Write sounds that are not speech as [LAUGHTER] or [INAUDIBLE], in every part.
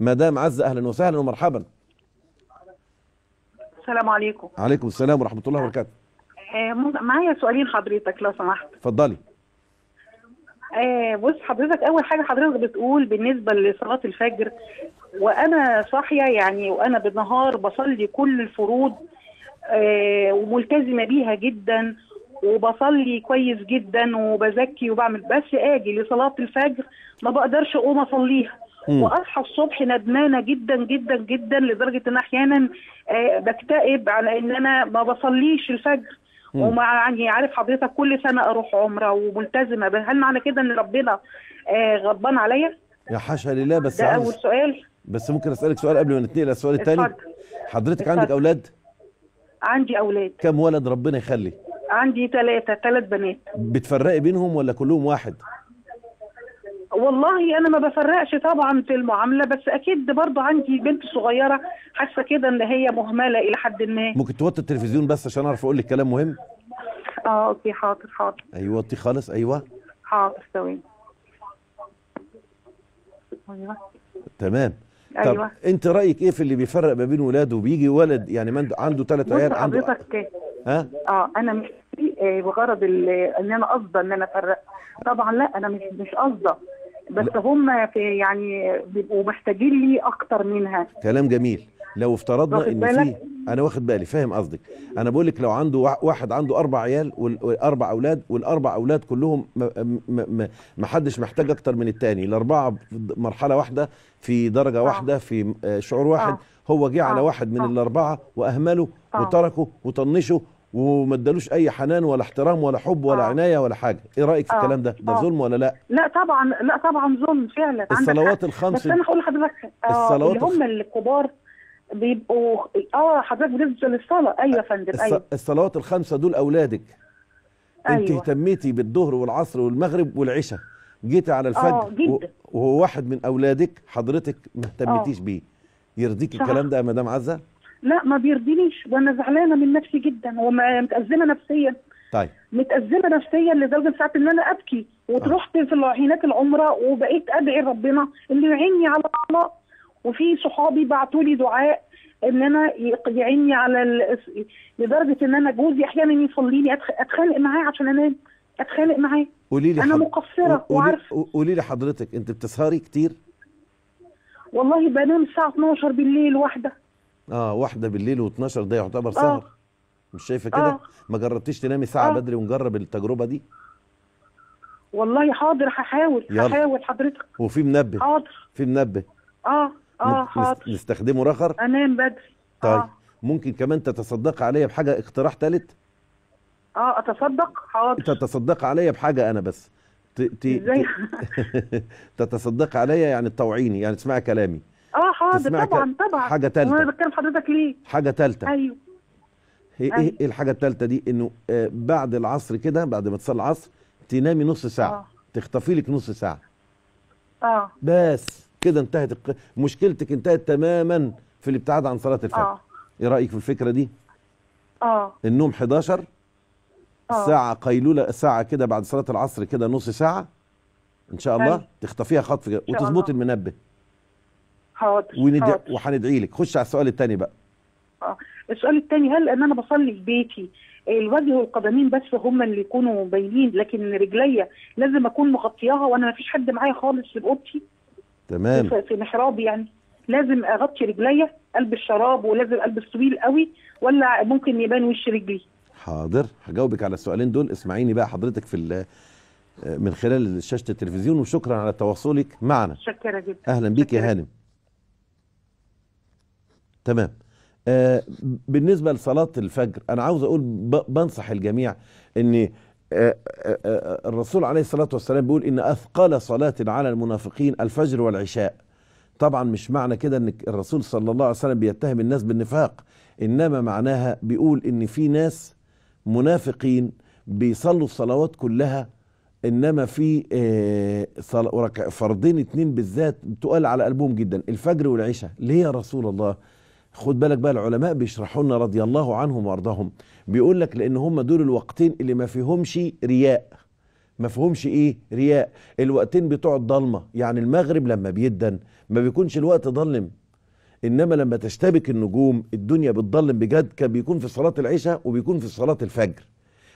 مدام عزة أهلا وسهلا ومرحبا السلام عليكم عليكم السلام ورحمة الله وبركاته آه، معايا سؤالين حضرتك لو سمحت اتفضلي آه، بص حضرتك اول حاجه حضرتك بتقول بالنسبه لصلاه الفجر وانا صاحيه يعني وانا بالنهار بصلي كل الفروض آه، وملتزمه بيها جدا وبصلي كويس جدا وبزكي وبعمل بس اجي لصلاه الفجر ما بقدرش اقوم اصليها واصحى الصبح ندمانه جدا جدا جدا لدرجه ان احيانا آه، بكتئب على ان انا ما بصليش الفجر ومع يعني عارف حضرتك كل سنه اروح عمره وملتزمه هل معنى كده ان ربنا آه، غضبان عليا؟ يا حاشا لله بس ده اول سؤال بس ممكن اسالك سؤال قبل ما نتنقل للسؤال الثاني حضرتك اتفضل. عندك اولاد؟ عندي اولاد كم ولد ربنا يخلي؟ عندي ثلاثه ثلاث بنات بتفرقي بينهم ولا كلهم واحد؟ والله انا ما بفرقش طبعا في المعامله بس اكيد برضو عندي بنت صغيره حاسه كده ان هي مهمله الى حد ما ممكن توطي التلفزيون بس عشان اعرف اقول لك كلام مهم اه اوكي حاضر حاضر ايوه وطي خالص ايوه حاضر ثواني ايوه تمام طب أيوة. انت رايك ايه في اللي بيفرق ما بين ولاده وبيجي ولد يعني من عنده ثلاث عيال عنده حضرتك ها اه انا مش آه، بغرض ان انا قصده ان انا افرق طبعا لا انا مش مش قصده بس هم في يعني بيبقوا محتاجين لي اكتر منها كلام جميل لو افترضنا ان في انا واخد بالي فاهم قصدك انا بقول لك لو عنده واحد عنده اربع عيال واربع اولاد والاربع اولاد كلهم ما حدش محتاج اكتر من التاني الاربعه مرحله واحده في درجه آه. واحده في آه، شعور واحد آه. هو جه على واحد من الاربعه واهمله وتركه وطنشه وما ادالوش اي حنان ولا احترام ولا حب ولا آه. عنايه ولا حاجه ايه رايك في آه. الكلام ده ده آه. ظلم ولا لا لا طبعا لا طبعا ظلم فعلا الصلوات الخمس بس انا هقول لحضرتك آه الصلوات اللي هم الكبار بيبقوا اه حضرتك بتنزل للصلاه ايوه يا فندم ايوه الصلوات الخمسه دول اولادك أيوة. انت اهتميتي بالظهر والعصر والمغرب والعشاء جيتي على الفجر آه جدا. وهو واحد من اولادك حضرتك ما اهتمتيش آه. بيه يرضيك الكلام ده يا مدام عزه لا ما بيرضينيش وانا زعلانه من نفسي جدا ومتازمه نفسيا طيب متازمه نفسيا لدرجه ساعه ان انا ابكي ورحت آه. في هناك العمره وبقيت ادعي ربنا انه يعيني على الله وفي صحابي بعتوا لي دعاء ان انا يعيني على ال... لدرجه ان انا جوزي احيانا يصليني اتخانق معاه عشان انام اتخانق معاه قولي لي انا حض... مقصره وعارفه قولي لي حضرتك انت بتسهري كتير والله بنام الساعه 12 بالليل واحده اه واحده بالليل و12 ده يعتبر آه. سهر آه. مش شايفه كده آه. ما جربتيش تنامي ساعه آه. بدري ونجرب التجربه دي والله حاضر هحاول هحاول حضرتك وفي منبه حاضر في منبه اه اه حاضر نستخدمه رخر انام بدري طيب آه. ممكن كمان تتصدق عليا بحاجه اقتراح ثالث اه اتصدق حاضر تتصدق عليا بحاجه انا بس ت... ت... ازاي [LAUGHS] تتصدق عليا يعني تطوعيني يعني تسمعي كلامي اه حاضر طبعا طبعا حاجه ثالثه وانا بتكلم حضرتك ليه حاجه ثالثه أيوه. إيه، ايوه ايه أيوه. الحاجه الثالثه دي انه آه بعد العصر كده بعد ما تصلي العصر تنامي نص ساعه آه. تخطفي لك نص ساعه اه بس كده انتهت الق... مشكلتك انتهت تماما في الابتعاد عن صلاه الفجر آه. ايه رايك في الفكره دي اه النوم 11 آه. ساعه قيلوله ساعه كده بعد صلاه العصر كده نص ساعه ان شاء الله أيوه. تخطفيها خطف وتظبطي المنبه حاضر وندع... وهندعي لك خش على السؤال الثاني بقى اه السؤال الثاني هل ان انا بصلي في بيتي الوجه والقدمين بس هم اللي يكونوا باينين لكن رجليا لازم اكون مغطياها وانا ما فيش حد معايا خالص في اوضتي تمام في محرابي يعني لازم اغطي رجليا البس شراب ولازم البس طويل قوي ولا ممكن يبان وش رجلي حاضر هجاوبك على السؤالين دول اسمعيني بقى حضرتك في آه، من خلال شاشه التلفزيون وشكرا على تواصلك معنا شكرا جدا اهلا بيك يا هانم تمام آه بالنسبة لصلاة الفجر أنا عاوز أقول بنصح الجميع أن آه،, آه آه الرسول عليه الصلاة والسلام بيقول إن أثقل صلاة على المنافقين الفجر والعشاء طبعا مش معنى كده أن الرسول صلى الله عليه وسلم بيتهم الناس بالنفاق إنما معناها بيقول إن في ناس منافقين بيصلوا الصلوات كلها انما في آه، فرضين اتنين بالذات بتقال على قلبهم جدا الفجر والعشاء ليه يا رسول الله خد بالك بقى العلماء بيشرحوا لنا رضي الله عنهم وارضاهم بيقول لك لان هم دول الوقتين اللي ما فيهمش رياء ما فيهمش ايه رياء الوقتين بتوع الضلمه يعني المغرب لما بيدن ما بيكونش الوقت ظلم انما لما تشتبك النجوم الدنيا بتضلم بجد كان بيكون في صلاه العشاء وبيكون في صلاه الفجر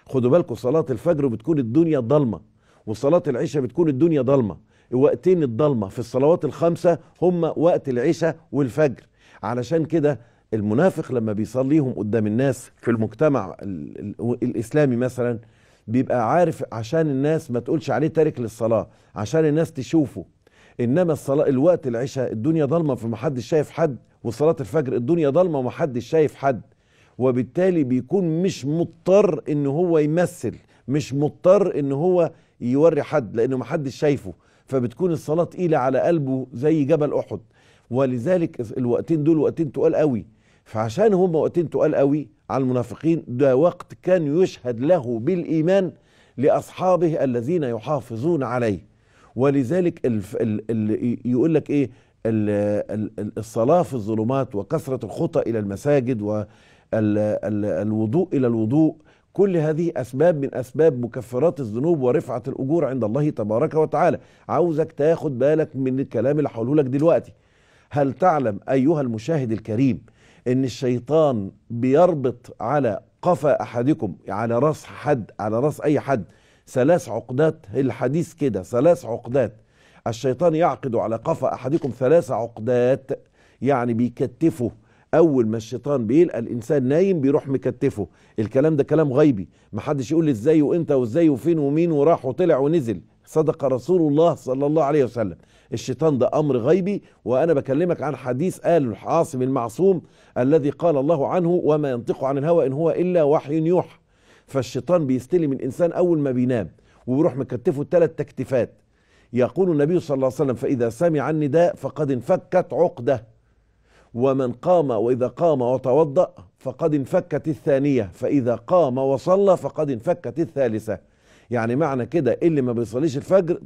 خدوا بالكم صلاه الفجر بتكون الدنيا ضلمه وصلاه العشاء بتكون الدنيا ضلمه وقتين الضلمه في الصلوات الخمسه هم وقت العشاء والفجر علشان كده المنافق لما بيصليهم قدام الناس في المجتمع الاسلامي مثلا بيبقى عارف عشان الناس ما تقولش عليه تارك للصلاه عشان الناس تشوفه انما الصلاه الوقت العشاء الدنيا ضلمه فمحدش شايف حد وصلاه الفجر الدنيا ضلمه ومحدش شايف حد وبالتالي بيكون مش مضطر ان هو يمثل مش مضطر ان هو يوري حد لانه محدش شايفه فبتكون الصلاه تقيله على قلبه زي جبل احد ولذلك الوقتين دول وقتين تقال قوي فعشان هم وقتين تقال قوي على المنافقين ده وقت كان يشهد له بالإيمان لأصحابه الذين يحافظون عليه ولذلك الف ال ال يقول لك إيه ال ال الصلاة في الظلمات وكثرة الخطى إلى المساجد والوضوء إلى الوضوء كل هذه أسباب من أسباب مكفرات الذنوب ورفعة الأجور عند الله تبارك وتعالى عاوزك تاخد بالك من الكلام اللي هقوله لك دلوقتي هل تعلم أيها المشاهد الكريم أن الشيطان بيربط على قفا أحدكم على رأس حد على رأس أي حد ثلاث عقدات الحديث كده ثلاث عقدات الشيطان يعقد على قفا أحدكم ثلاث عقدات يعني بيكتفه اول ما الشيطان بيلقى الانسان نايم بيروح مكتفه الكلام ده كلام غيبي محدش يقول ازاي وامتى وازاي وفين ومين وراح وطلع ونزل صدق رسول الله صلى الله عليه وسلم الشيطان ده امر غيبي وانا بكلمك عن حديث قال العاصم المعصوم الذي قال الله عنه وما ينطق عن الهوى ان هو الا وحي يوحى فالشيطان بيستلم الانسان اول ما بينام وبيروح مكتفه ثلاث تكتيفات يقول النبي صلى الله عليه وسلم فاذا سمع النداء فقد انفكت عقده ومن قام وإذا قام وتوضأ فقد انفكت الثانية فإذا قام وصلى فقد انفكت الثالثة يعني معنى كده اللي ما بيصليش الفجر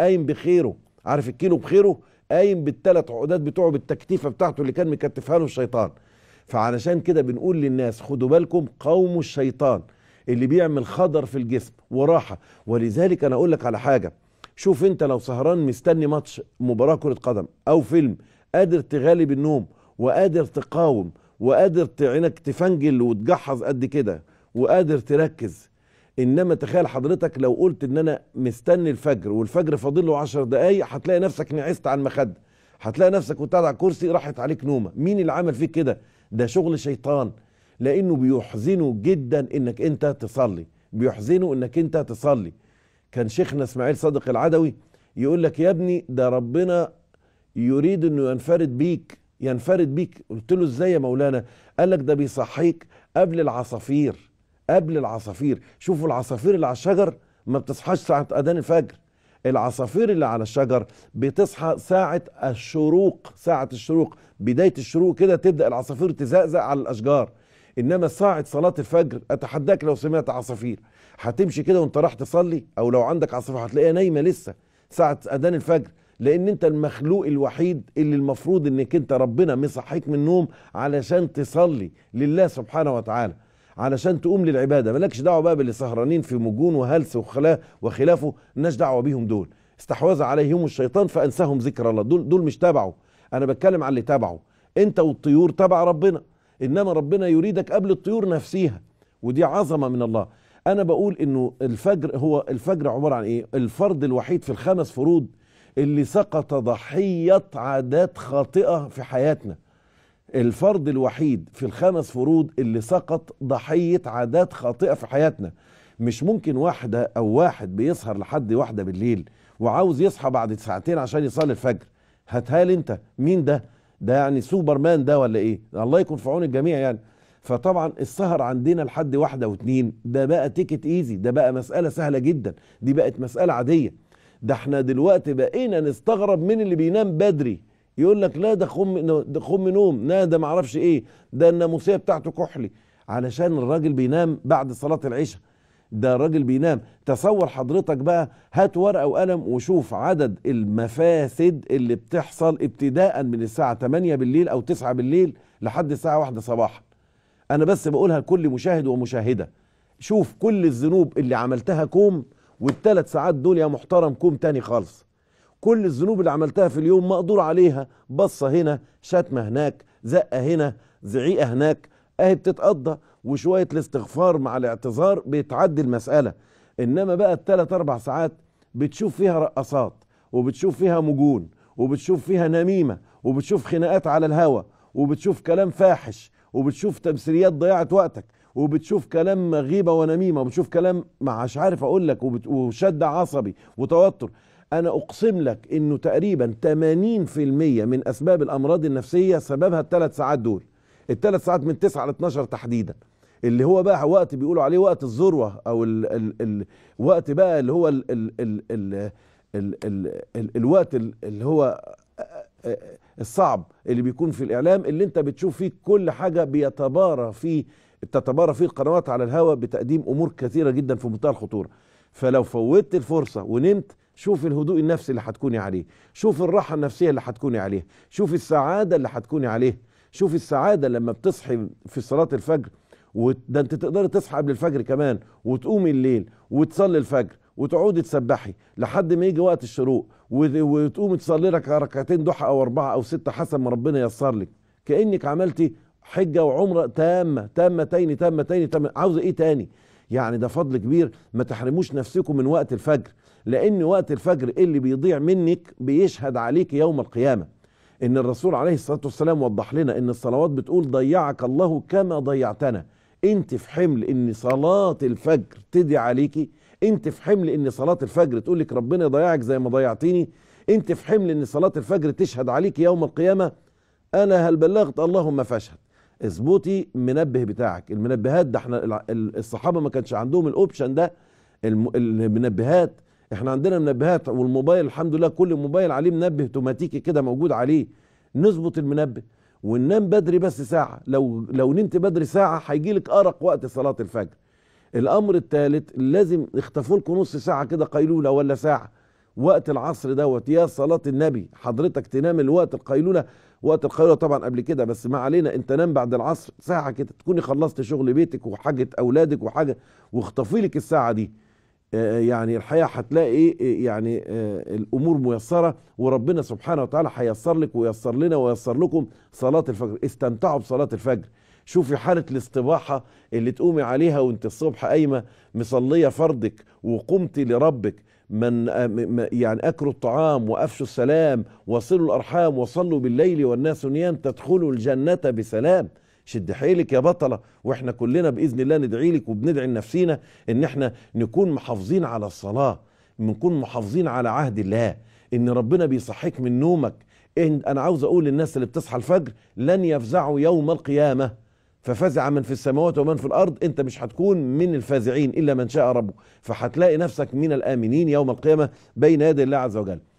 قايم بخيره عارف الكيلو بخيره قايم بالثلاث عقودات بتوعه بالتكتيفة بتاعته اللي كان مكتفها له الشيطان فعلشان كده بنقول للناس خدوا بالكم قوم الشيطان اللي بيعمل خضر في الجسم وراحة ولذلك أنا أقول لك على حاجة شوف أنت لو سهران مستني ماتش مباراة كرة قدم أو فيلم قادر تغالب النوم وقادر تقاوم وقادر عينك تفنجل وتجحظ قد كده وقادر تركز انما تخيل حضرتك لو قلت ان انا مستني الفجر والفجر فاضل له 10 دقايق هتلاقي نفسك نعست على المخده هتلاقي نفسك وانت على الكرسي راحت عليك نومه مين اللي عمل فيك كده ده شغل شيطان لانه بيحزنه جدا انك انت تصلي بيحزنه انك انت تصلي كان شيخنا اسماعيل صادق العدوي يقول لك يا ابني ده ربنا يريد انه ينفرد بيك ينفرد بيك قلت له ازاي يا مولانا قال لك ده بيصحيك قبل العصافير قبل العصافير شوفوا العصافير اللي على الشجر ما بتصحاش ساعة أذان الفجر العصافير اللي على الشجر بتصحى ساعة الشروق ساعة الشروق بداية الشروق كده تبدأ العصافير تزقزق على الأشجار إنما ساعة صلاة الفجر أتحداك لو سمعت عصافير هتمشي كده وأنت رايح تصلي أو لو عندك عصافير هتلاقيها نايمة لسه ساعة أذان الفجر لان انت المخلوق الوحيد اللي المفروض انك انت ربنا مصحيك من النوم علشان تصلي لله سبحانه وتعالى علشان تقوم للعباده مالكش دعوه بقى باللي سهرانين في مجون وهلس وخلافه مالناش دعوه بيهم دول استحوذ عليهم الشيطان فانساهم ذكر الله دول دول مش تبعه انا بتكلم على اللي تبعه انت والطيور تبع ربنا انما ربنا يريدك قبل الطيور نفسيها ودي عظمه من الله انا بقول انه الفجر هو الفجر عباره عن ايه الفرض الوحيد في الخمس فروض اللي سقط ضحية عادات خاطئة في حياتنا الفرد الوحيد في الخمس فروض اللي سقط ضحية عادات خاطئة في حياتنا مش ممكن واحدة أو واحد بيسهر لحد واحدة بالليل وعاوز يصحى بعد ساعتين عشان يصلي الفجر هتهال انت مين ده ده يعني سوبرمان ده ولا ايه الله يكون في عون الجميع يعني فطبعا السهر عندنا لحد واحدة واتنين ده بقى تيكت ايزي ده بقى مسألة سهلة جدا دي بقت مسألة عادية ده احنا دلوقتي بقينا نستغرب من اللي بينام بدري يقول لك لا ده خم ده خم نوم لا ده اعرفش ايه ده الناموسيه بتاعته كحلي علشان الراجل بينام بعد صلاه العشاء ده الراجل بينام تصور حضرتك بقى هات ورقه وقلم وشوف عدد المفاسد اللي بتحصل ابتداء من الساعه 8 بالليل او 9 بالليل لحد الساعه 1 صباحا انا بس بقولها لكل مشاهد ومشاهده شوف كل الذنوب اللي عملتها كوم والثلاث ساعات دول يا محترم كوم تاني خالص كل الذنوب اللي عملتها في اليوم مقدور عليها بصة هنا شتمة هناك زقة هنا زعيقة هناك اهي بتتقضى وشوية الاستغفار مع الاعتذار بيتعدي المسألة انما بقى الثلاث اربع ساعات بتشوف فيها رقصات وبتشوف فيها مجون وبتشوف فيها نميمة وبتشوف خناقات على الهوى وبتشوف كلام فاحش وبتشوف تمثيليات ضيعت وقتك وبتشوف كلام غيبه ونميمه وبتشوف كلام مش عارف اقول لك وشد عصبي وتوتر انا اقسم لك انه تقريبا 80% من اسباب الامراض النفسيه سببها الثلاث ساعات دول الثلاث ساعات من 9 ل 12 تحديدا اللي هو بقى وقت بيقولوا عليه وقت الذروه او الـ الـ الـ وقت بقى اللي هو الـ الـ الـ الـ الـ الـ الـ الوقت اللي هو الصعب اللي بيكون في الاعلام اللي انت بتشوف فيه كل حاجه بيتبارى فيه تتبارى فيه القنوات على الهواء بتقديم امور كثيره جدا في منتهى الخطوره فلو فوتت الفرصه ونمت شوف الهدوء النفسي اللي هتكوني عليه شوف الراحه النفسيه اللي هتكوني عليها شوف السعاده اللي هتكوني عليها شوف السعاده لما بتصحي في صلاه الفجر وده انت تقدري تصحى قبل الفجر كمان وتقومي الليل وتصلي الفجر وتقعدي تسبحي لحد ما يجي وقت الشروق وتقومي تصلي لك ركعتين ضحى او اربعه او سته حسب ما ربنا ييسر لك كانك عملتي حجة وعمرة تامة تامتين تامتين تامة عاوز ايه تاني يعني ده فضل كبير ما تحرموش نفسكم من وقت الفجر لان وقت الفجر اللي بيضيع منك بيشهد عليك يوم القيامة ان الرسول عليه الصلاة والسلام وضح لنا ان الصلوات بتقول ضيعك الله كما ضيعتنا انت في حمل ان صلاة الفجر تدي عليكي انت في حمل ان صلاة الفجر تقول لك ربنا يضيعك زي ما ضيعتيني انت في حمل ان صلاة الفجر تشهد عليك يوم القيامة انا هل بلغت اللهم فاشهد اظبطي منبه بتاعك المنبهات ده احنا الصحابه ما كانش عندهم الاوبشن ده المنبهات احنا عندنا منبهات والموبايل الحمد لله كل موبايل عليه منبه اوتوماتيكي كده موجود عليه نظبط المنبه وننام بدري بس ساعه لو لو نمت بدري ساعه هيجي لك ارق وقت صلاه الفجر الامر الثالث لازم اختفوا لكم نص ساعه كده قيلوله ولا ساعه وقت العصر دوت يا صلاه النبي حضرتك تنام الوقت القيلوله وقت القاهره طبعا قبل كده بس ما علينا انت نام بعد العصر ساعة كده تكوني خلصت شغل بيتك وحاجة اولادك وحاجة واخطفي لك الساعة دي آه، يعني الحقيقة هتلاقي إيه، إيه، يعني آه، الامور ميسرة وربنا سبحانه وتعالى هيسر لك ويسر لنا ويسر لكم صلاة الفجر استمتعوا بصلاة الفجر شوفي حالة الاستباحة اللي تقومي عليها وانت الصبح قايمة مصلية فرضك وقمتي لربك من يعني أكلوا الطعام وأفشوا السلام وصلوا الأرحام وصلوا بالليل والناس نيام تدخلوا الجنة بسلام شد حيلك يا بطلة وإحنا كلنا بإذن الله ندعي لك وبندعي لنفسينا إن إحنا نكون محافظين على الصلاة نكون محافظين على عهد الله إن ربنا بيصحيك من نومك إن أنا عاوز أقول للناس اللي بتصحى الفجر لن يفزعوا يوم القيامة ففزع من في السماوات ومن في الارض انت مش هتكون من الفازعين الا من شاء ربه فهتلاقي نفسك من الامنين يوم القيامه بين يدي الله عز وجل